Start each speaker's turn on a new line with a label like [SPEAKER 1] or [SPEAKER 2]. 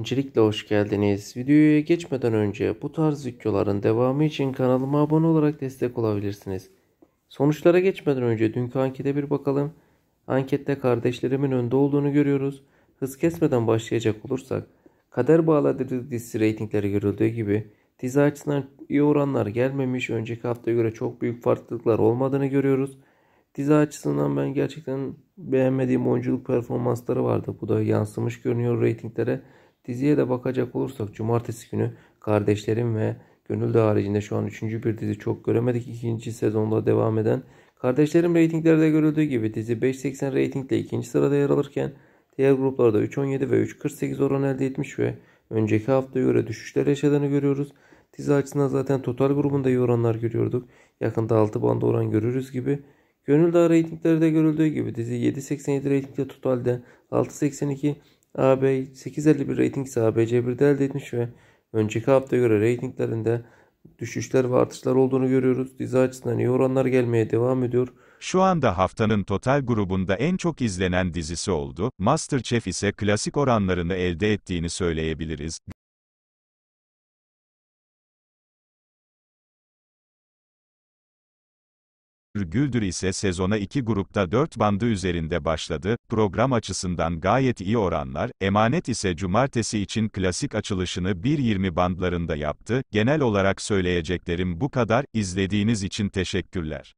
[SPEAKER 1] Öncelikle hoş geldiniz. Videoya geçmeden önce bu tarz videoların devamı için kanalıma abone olarak destek olabilirsiniz. Sonuçlara geçmeden önce dünkü ankete bir bakalım. Ankette kardeşlerimin önde olduğunu görüyoruz. Hız kesmeden başlayacak olursak Kader Bağladığı dizisi reytingleri görüldüğü gibi dizi açısından iyi oranlar gelmemiş. Önceki hafta göre çok büyük farklılıklar olmadığını görüyoruz. Dizi açısından ben gerçekten beğenmediğim oyunculuk performansları vardı. Bu da yansımış görünüyor reytinglere. Diziye de bakacak olursak cumartesi günü kardeşlerim ve gönül de haricinde şu an 3. bir dizi çok göremedik. 2. sezonda devam eden kardeşlerim reytinglerde görüldüğü gibi dizi 5.80 reytingle 2. sırada yer alırken diğer gruplarda 3.17 ve 3.48 oran elde etmiş ve önceki haftaya göre düşüşler yaşadığını görüyoruz. Dizi açısından zaten total grubunda iyi oranlar görüyorduk. Yakında 6 bandı oran görürüz gibi. Gönül Dağı reytinglerde görüldüğü gibi dizi 7.87 reytingle totalde 6.82 AB 851 rating ABC 1'de elde etmiş ve önceki hafta göre ratinglerinde düşüşler ve artışlar olduğunu görüyoruz. Dizi açısından iyi oranlar gelmeye devam ediyor. Şu anda haftanın total
[SPEAKER 2] grubunda en çok izlenen dizisi oldu. MasterChef ise klasik oranlarını elde ettiğini söyleyebiliriz. Güldür ise sezona iki grupta dört bandı üzerinde başladı, program açısından gayet iyi oranlar, Emanet ise cumartesi için klasik açılışını 1.20 bandlarında yaptı, genel olarak söyleyeceklerim bu kadar, izlediğiniz için teşekkürler.